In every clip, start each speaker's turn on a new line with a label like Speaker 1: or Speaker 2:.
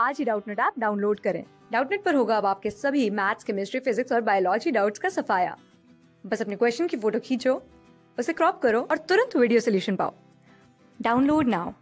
Speaker 1: आज ही Doubtnut app download करें डाउटनेट पर होगा अब आपके सभी मैथ्स केमिस्ट्री फिजिक्स और बायोलॉजी डाउट्स का सफाया बस अपने क्वेश्चन की फोटो खींचो उसे क्रॉप करो और तुरंत वीडियो सोल्यूशन पाओ डाउनलोड नाउ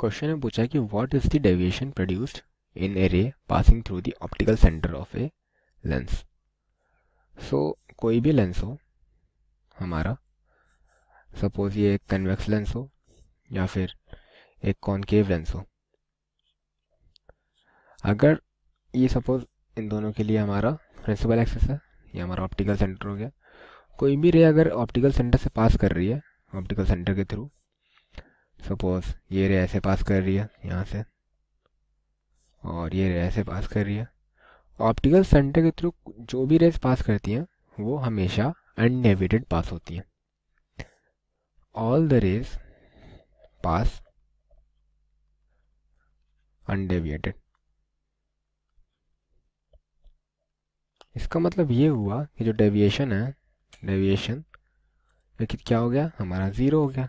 Speaker 2: क्वेश्चन में पूछा कि what is the deviation produced in a ray passing through the optical centre of a lens so कोई भी लेंस हो हमारा सपोज ये एक कन्वेक्स लेंस हो या फिर एक कॉनकेव लेंस हो अगर ये सपोज़ इन दोनों के लिए हमारा प्रिंसिपल एक्सेस है ये हमारा ऑप्टिकल सेंटर हो गया कोई भी रे अगर ऑप्टिकल सेंटर से पास कर रही है ऑप्टिकल सेंटर के थ्रू सपोज़ ये रे ऐसे पास कर रही है यहाँ से और ये रे ऐसे पास कर रही है ऑप्टिकल सेंटर के थ्रू जो भी रेस पास करती हैं वो हमेशा अनडेविटेड पास होती हैं all the rays pass undeviated इसका मतलब ये हुआ कि जो डेविएशन है डेविएशन लेकिन क्या हो गया हमारा ज़ीरो हो गया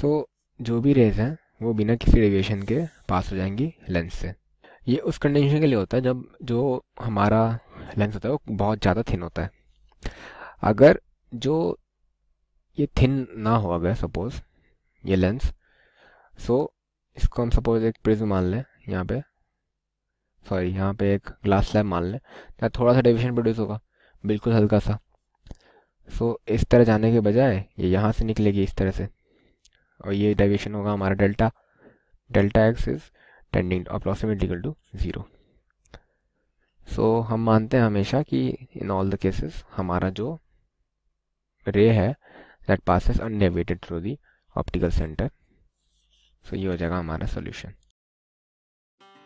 Speaker 2: सो so, जो भी रेज हैं वो बिना किसी डेविएशन के पास हो जाएंगी लेंस से ये उस कंडीशन के लिए होता है जब जो हमारा लेंस होता है वो बहुत ज़्यादा थिन होता है अगर जो ये थिन ना हो अगर सपोज़ ये लेंस सो so, इसको हम सपोज एक प्रिज्म मान लें यहाँ पे सॉरी यहाँ पे एक ग्लास स्लैब मान लें तो थोड़ा सा डिविशन प्रोड्यूस होगा बिल्कुल हल्का सा सो so, इस तरह जाने के बजाय ये यहाँ से निकलेगी इस तरह से और ये डाइवेशन होगा हमारा delta delta x is tending approximately equal to zero so हम मानते हैं हमेशा कि इन ऑल द केसेस हमारा जो रे है that passes undeviated through the optical centre so ये हो जाएगा हमारा सोल्यूशन